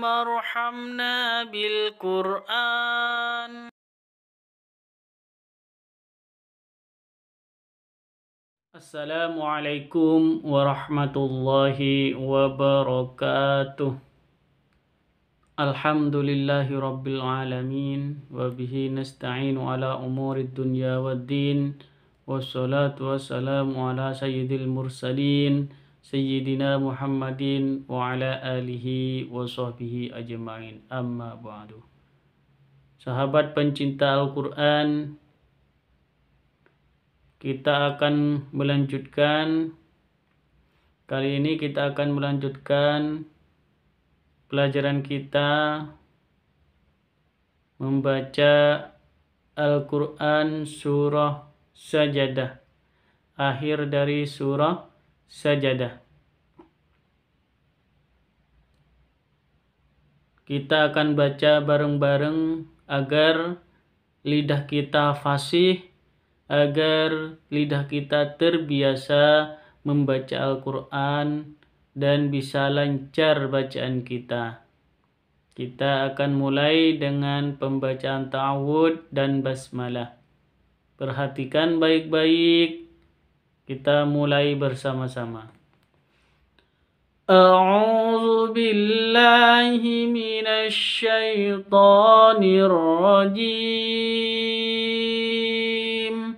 اللهم ارحمنا بالقرآن السلام عليكم ورحمة الله وبركاته الحمد لله رب العالمين وبه نستعين على أمور الدنيا والدين والصلاة والسلام على سيد المرسلين Sayyidina Muhammadin wa ala alihi wa sahbihi ajma'in amma ba'du Sahabat pencinta Al-Quran Kita akan melanjutkan Kali ini kita akan melanjutkan Pelajaran kita Membaca Al-Quran Surah Sajadah Akhir dari surah sajadah. Kita akan baca bareng-bareng agar lidah kita fasih, agar lidah kita terbiasa membaca Al-Quran dan bisa lancar bacaan kita. Kita akan mulai dengan pembacaan ta'awud dan basmalah. Perhatikan baik-baik Kita mulai bersama-sama. أعوذ بالله من الشيطان الرجيم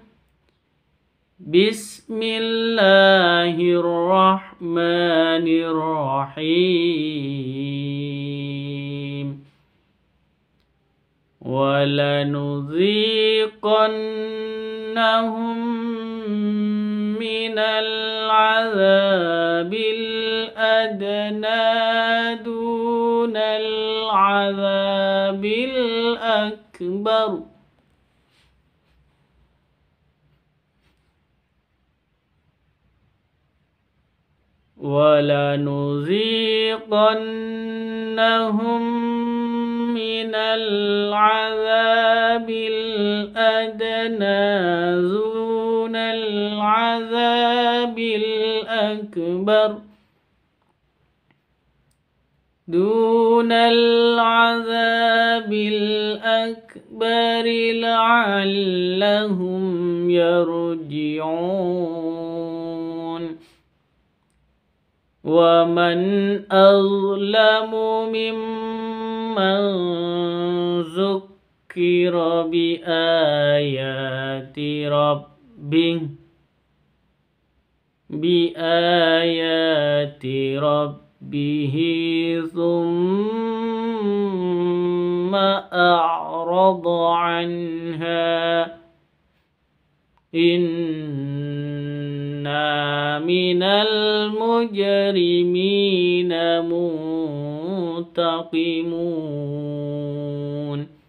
بسم الله الرحمن الرحيم ولنذيقنهم من العذاب الأدنى دون العذاب الأكبر ولنذيقنهم من العذاب الأدنى دون العذاب الأكبر دون العذاب الأكبر لعلهم يرجعون ومن أظلم ممن من ذكر بآيات ربه بآيات ربه ثم أعرض عنها إن وَجَعَلْنَا من المجرمين مُنْتَقِمُونَ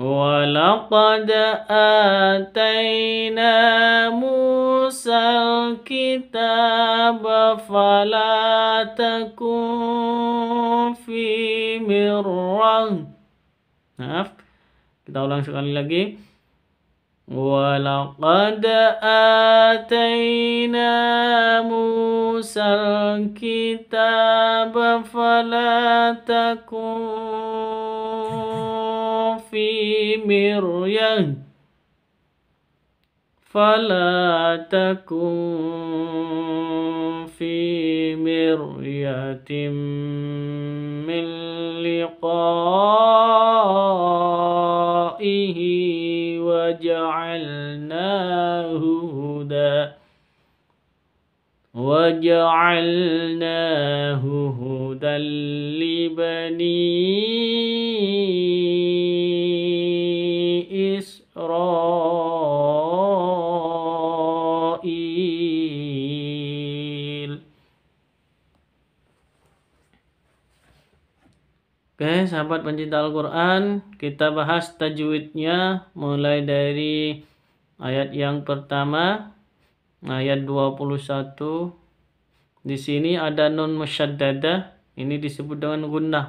ولقد آتَيْنَا موسى الكتاب فلا تَكُنْ في مِرَّةٍ Maaf, kita ulang sekali lagi. ولقد آتينا موسى الكتاب فلا تكن في مرية فلا تكن في مرية وجعلناه هدى لبني إسرائيل Oke, sahabat pencinta Al-Quran, kita bahas tajwidnya mulai dari ayat yang pertama, ayat 21 di sini ada nun musyaddada, ini disebut dengan gunnah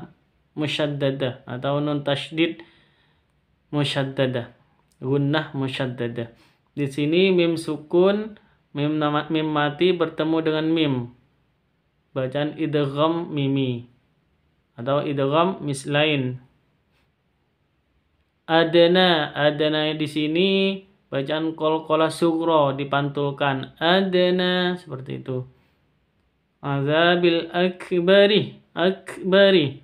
musyaddada atau nun tashdid musyaddada. Gunnah musyaddada. Di sini mim sukun, mim nama, mim mati bertemu dengan mim. Bacaan idgham mimi atau idgham mislain. Adana, adana di sini bacaan kol kola sugro dipantulkan adana seperti itu azabil akbari akbari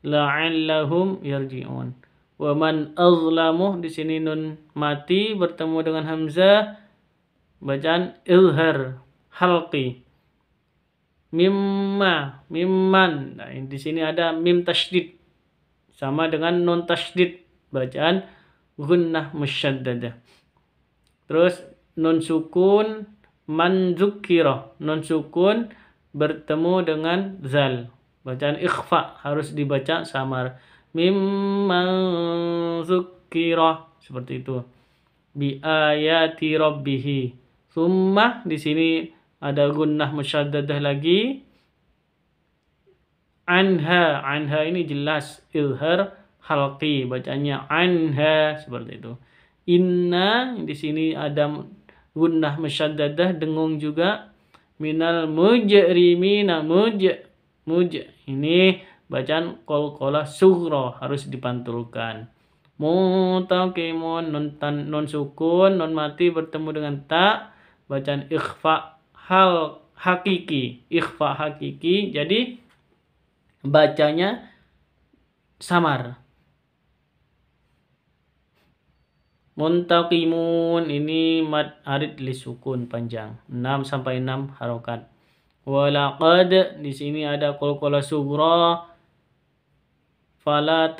la'allahum yarji'un wa man azlamu di sini nun mati bertemu dengan hamzah bacaan ilhar halqi mimma mimman nah, di sini ada mim tasdid sama dengan non tasdid bacaan gunnah musyaddadah terus non sukun man zukira non sukun bertemu dengan zal. Bacaan ikhfa harus dibaca samar. Mimman zukirah seperti itu. Bi ayati rabbih. Summa di sini ada gunnah musyaddadah lagi. Anha, anha ini jelas ilhar halqi bacanya anha seperti itu. Inna di sini ada gunnah musyaddadah dengung juga minal mujrimina muj muj ini bacaan kol kola sugro harus dipantulkan mutaqimun nun tan, non sukun non mati bertemu dengan tak bacaan ikhfa hal hakiki ikhfa hakiki jadi bacanya samar Muntaqimun ini mad arid li sukun panjang 6 sampai 6 harokat. Walaqad di sini ada kolkola sugra fala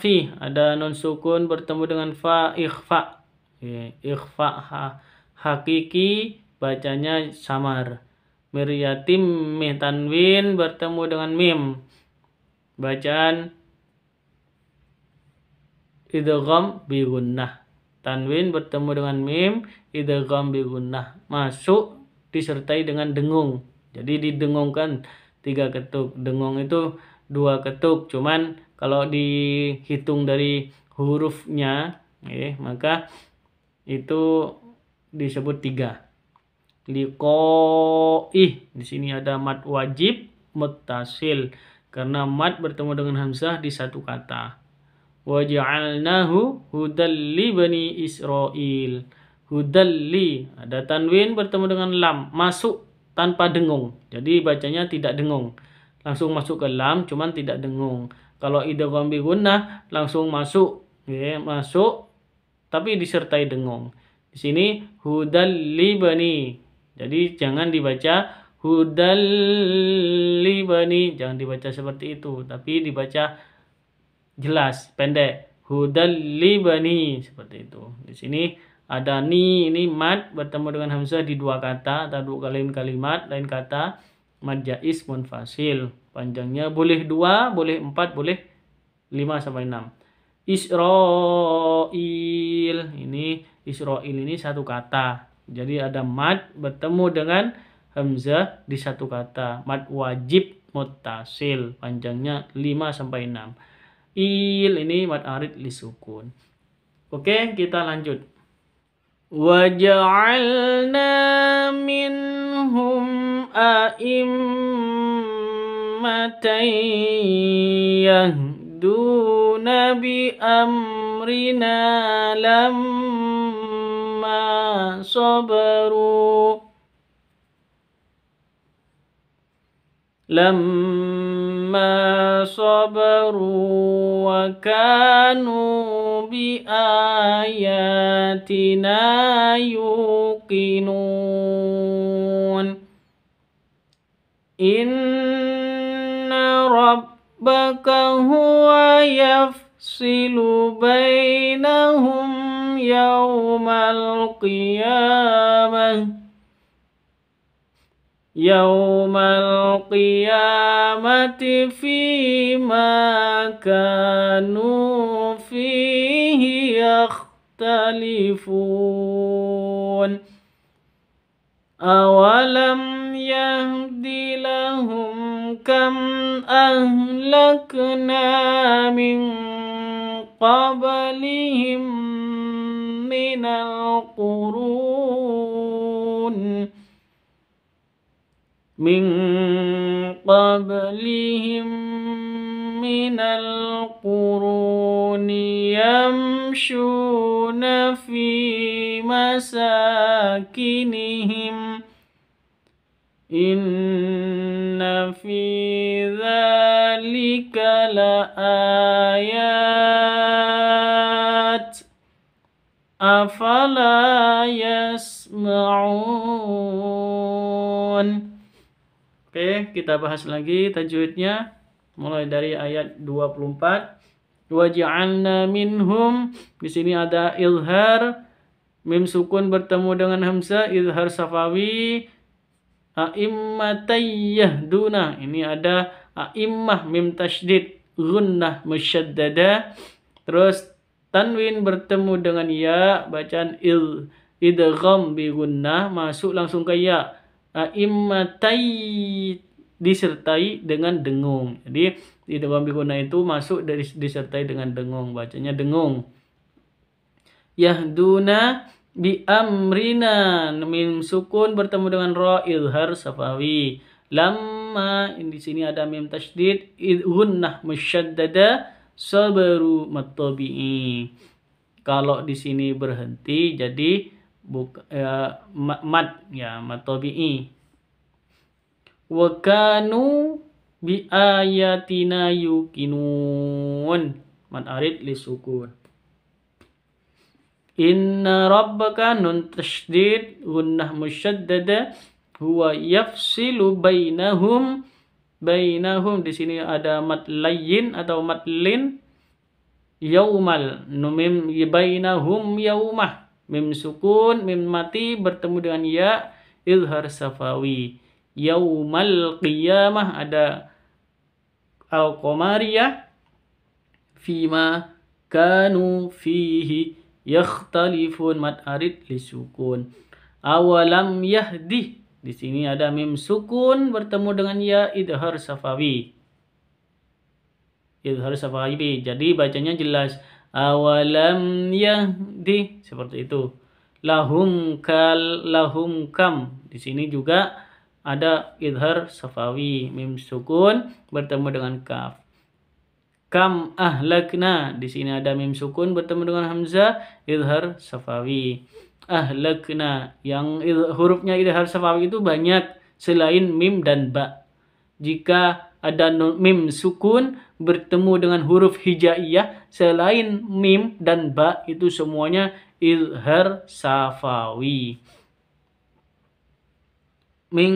fi ada non sukun bertemu dengan fa ikhfa. Ikhfa ha, hakiki bacanya samar. Miryatim mih tanwin bertemu dengan mim. Bacaan idgham bi gunnah Tanwin bertemu dengan mim idgham bi gunnah. Masuk disertai dengan dengung. Jadi didengungkan tiga ketuk. Dengung itu dua ketuk. Cuman kalau dihitung dari hurufnya, eh, maka itu disebut tiga. ih, di sini ada mat wajib mutasil karena mat bertemu dengan hamzah di satu kata waj'alnahu hudalli bani Israel hudalli ada tanwin bertemu dengan lam masuk tanpa dengung jadi bacanya tidak dengung langsung masuk ke lam cuman tidak dengung kalau idgham bi gunnah langsung masuk ya masuk tapi disertai dengung di sini hudalli bani jadi jangan dibaca hudalli bani jangan dibaca seperti itu tapi dibaca jelas, pendek. Hudal libani seperti itu. Di sini ada ni ini mad bertemu dengan hamzah di dua kata atau dua kali kalimat lain kata mad jais munfasil. Panjangnya boleh dua, boleh empat, boleh lima sampai enam. Israel ini Israel ini satu kata. Jadi ada mad bertemu dengan hamzah di satu kata. Mad wajib mutasil panjangnya lima sampai enam il ini mad arid li sukun. Oke, kita lanjut. Waja'alna minhum a'immatan yahduna bi amrina lamma sabaru. لما صبروا وكانوا بآياتنا يوقنون إن ربك هو يفصل بينهم يوم القيامة يوم القيامة فيما كانوا فيه يختلفون أولم يهد لهم كم أهلكنا من قبلهم من القرون من قبلهم من القرون يمشون في مساكنهم إن في ذلك لآيات أفلا يسمعون Oke, kita bahas lagi tajwidnya mulai dari ayat 24. Waj'alna minhum di sini ada ilhar mim sukun bertemu dengan hamzah ilhar safawi aimmatayyah duna ini ada a'immah mim tasydid gunnah musyaddada terus tanwin bertemu dengan ya bacaan il idgham bi gunnah masuk langsung ke ya imatai disertai dengan dengung. Jadi di dalam bihuna itu masuk dari disertai dengan dengung, bacanya dengung. Yahduna bi amrina min sukun bertemu dengan ro ilhar safawi. Lama di sini ada mim tasdid idhunnah musyaddada sabaru matobi. Kalau di sini berhenti jadi buka ya, mat ya mad tabi'i wa kanu bi ayatina yuqinun mad arid sukun inna rabbaka nun tashdid gunnah musyaddada huwa yafsilu bainahum bainahum di sini ada mat layyin atau mat lin yaumal numim bainahum yaumah mim sukun mim mati bertemu dengan ya ilhar safawi yaumal qiyamah ada al qamariyah fima kanu fihi yakhtalifun mad arid sukun awalam yahdi di sini ada mim sukun bertemu dengan ya idhar safawi idhar safawi jadi bacanya jelas awalam yahdi seperti itu lahum kal lahum kam di sini juga ada idhar safawi mim sukun bertemu dengan kaf kam ahlakna di sini ada mim sukun bertemu dengan hamzah idhar safawi ahlakna yang idhar, hurufnya idhar safawi itu banyak selain mim dan ba jika nun mim sukun bertemu dengan huruf hijaiyah selain mim dan ba itu semuanya ilhar safawi min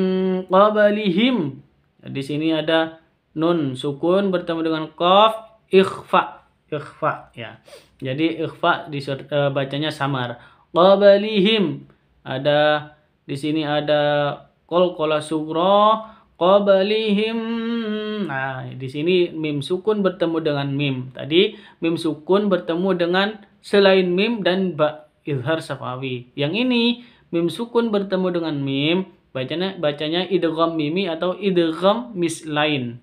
qablihim di sini ada nun sukun bertemu dengan qaf ikhfa ikhfa ya jadi ikhfa di uh, bacanya samar qablihim ada di sini ada qalqala sughra qablihim Nah, di sini mim sukun bertemu dengan mim. Tadi mim sukun bertemu dengan selain mim dan ba izhar safawi. Yang ini mim sukun bertemu dengan mim, bacanya bacanya idgham mimi atau idgham lain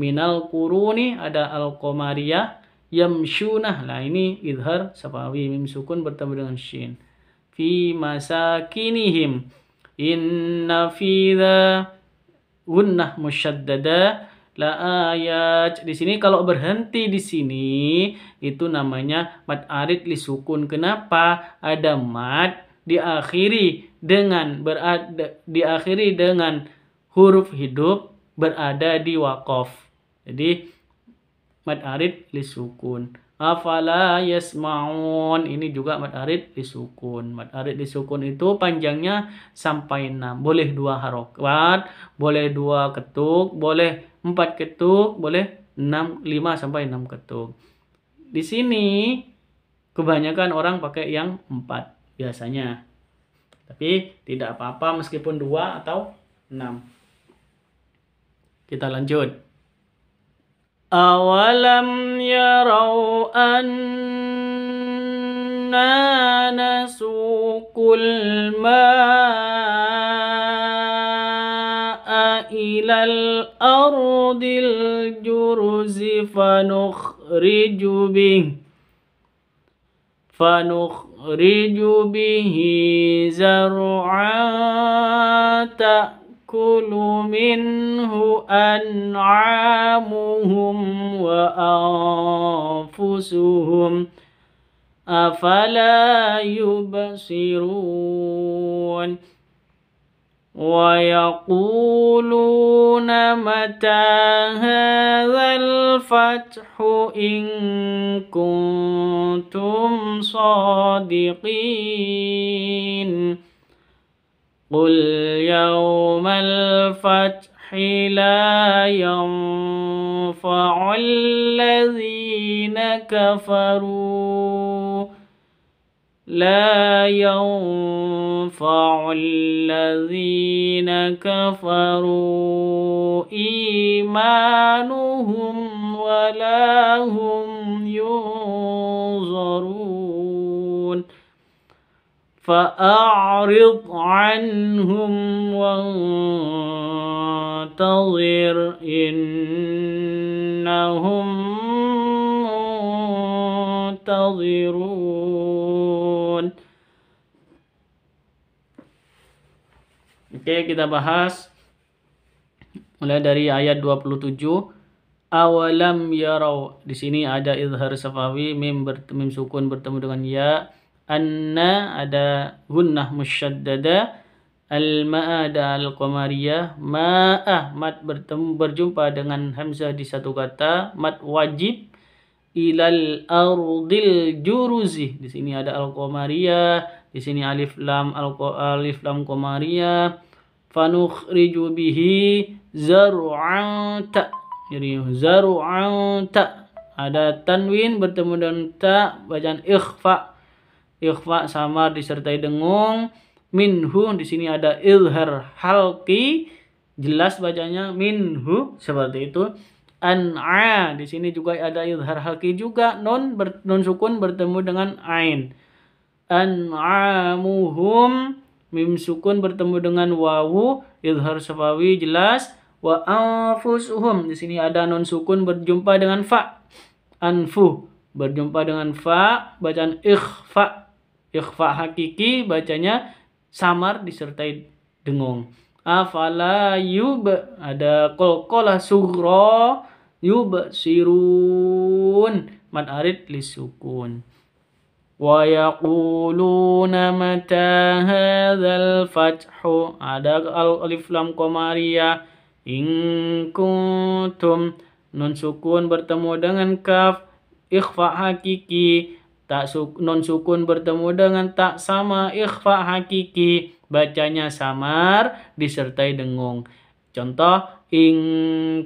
Minal kuruni ada al-qamariyah yamshunah. Nah, ini ilhar safawi mim sukun bertemu dengan shin. Fi masa kini him inna fi da gunnah musyaddada la ayat. Ah, di sini kalau berhenti di sini itu namanya mat arid li sukun. Kenapa? Ada mat diakhiri dengan berada diakhiri dengan huruf hidup berada di wakof. Jadi mat arid li sukun. Afala yasma'un. Ini juga mat arid sukun. mat arid sukun itu panjangnya sampai 6. Boleh dua harokat, boleh dua ketuk, boleh 4 ketuk boleh 6 5 sampai 6 ketuk. Di sini kebanyakan orang pakai yang 4 biasanya. Tapi tidak apa-apa meskipun 2 atau 6. Kita lanjut. Awalam yarau an nasukul ma'a ilal أرض الجرز فنخرج به فنخرج به زرعا تأكل منه أنعامهم وأنفسهم أفلا يبصرون ويقولون متى هذا الفتح إن كنتم صادقين قل يوم الفتح لا ينفع الذين كفروا لا ينفع الذين كفروا إيمانهم ولا هم ينظرون فأعرض عنهم وانتظر إنهم منتظرون Oke, kita bahas mulai dari ayat 27. Awalam yarau. Di sini ada izhar safawi mim, bertemu sukun bertemu dengan ya. Anna ada gunnah musyaddada. Al-ma'ada al-qamariyah. Ma'ah mat bertemu berjumpa dengan hamzah di satu kata. Mat wajib ilal ardil juruzi di sini ada al qamariyah. di sini alif lam al alif lam qamariyah fanukhriju bihi zar'an ta jadi zar'an ta ada tanwin bertemu dengan ta bacaan ikhfa ikhfa sama disertai dengung minhu di sini ada ilhar halki jelas bacanya minhu seperti itu an'a di sini juga ada ilhar halki juga non ber, non sukun bertemu dengan ain an'amuhum mim sukun bertemu dengan wawu idhar safawi jelas wa anfusuhum di sini ada non sukun berjumpa dengan fa anfu berjumpa dengan fa bacaan ikhfa ikhfa hakiki bacanya samar disertai dengung afala yub ada kolkola sugro yub sirun mad arid lisukun ويقولون متى هذا الفتح ada alif lam komariya in kuntum nun sukun bertemu dengan kaf ikhfa hakiki tak suk non sukun bertemu dengan tak sama ikhfa hakiki bacanya samar disertai dengung contoh in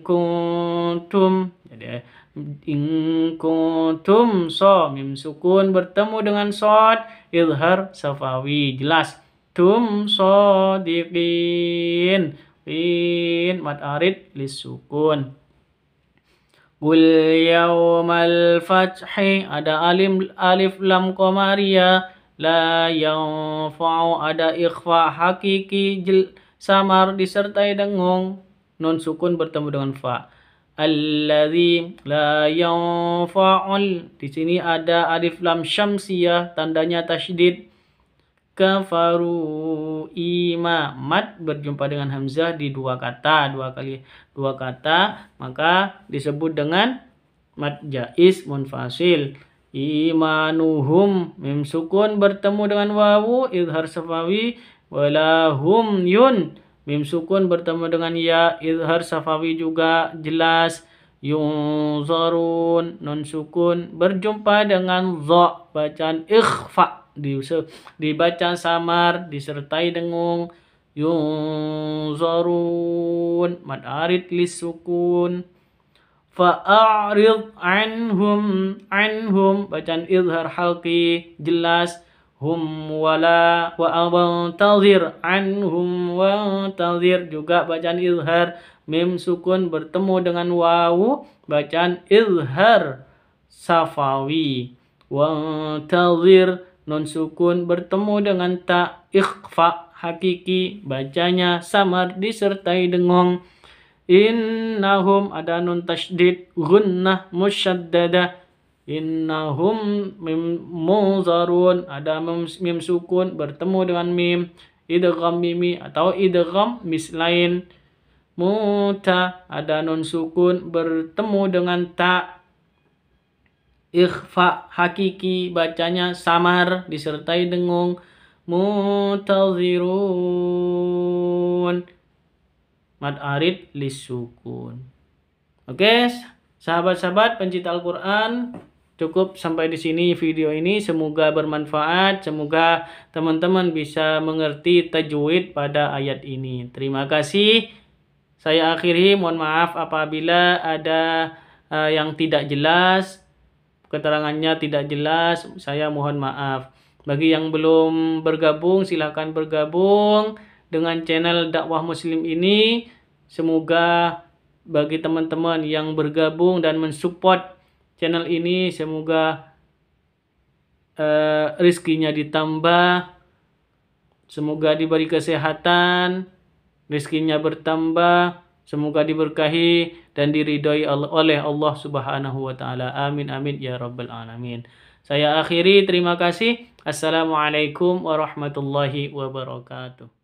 kuntum jadi Ingkutum so mim sukun bertemu dengan sod ilhar safawi jelas tum so dikin in mat arid lisukun Qul yawmal fathi ada alim alif lam komaria la yanfa'u ada ikhfa hakiki jil, samar disertai dengung nun sukun bertemu dengan fa Alladhi la yanfa'ul. Di sini ada alif lam syamsiyah. Tandanya tasydid. Kafaru ima. Mat berjumpa dengan hamzah di dua kata. Dua kali dua kata. Maka disebut dengan mat jais munfasil. Imanuhum. Mim sukun bertemu dengan wawu. Idhar safawi. Walahum yun Mim sukun bertemu dengan ya. Izhar safawi juga jelas. Yunzarun nun sukun berjumpa dengan zo bacaan ikhfa dibaca samar disertai dengung yunzarun mad arid sukun fa'arid anhum anhum bacaan izhar halqi jelas hum wala wa awantazir anhum wantazir juga bacaan izhar mim sukun bertemu dengan wawu bacaan izhar safawi wantazir non sukun bertemu dengan ta ikhfa hakiki bacanya samar disertai dengong innahum ada nun tasdid gunnah musyaddada innahum mim muzarun ada mim, mim sukun bertemu dengan mim idgham mimi atau idgham mislain muta ada nun sukun bertemu dengan ta ikhfa hakiki bacanya samar disertai dengung mutazirun mad arid lisukun oke okay? sahabat-sahabat pencinta Al-Qur'an cukup sampai di sini video ini semoga bermanfaat semoga teman-teman bisa mengerti tajwid pada ayat ini terima kasih saya akhiri mohon maaf apabila ada uh, yang tidak jelas keterangannya tidak jelas saya mohon maaf bagi yang belum bergabung silahkan bergabung dengan channel dakwah muslim ini semoga bagi teman-teman yang bergabung dan mensupport channel ini. Semoga uh, eh, rizkinya ditambah, semoga diberi kesehatan, rizkinya bertambah, semoga diberkahi dan diridhoi oleh Allah Subhanahu wa taala. Amin amin ya rabbal alamin. Saya akhiri terima kasih. Assalamualaikum warahmatullahi wabarakatuh.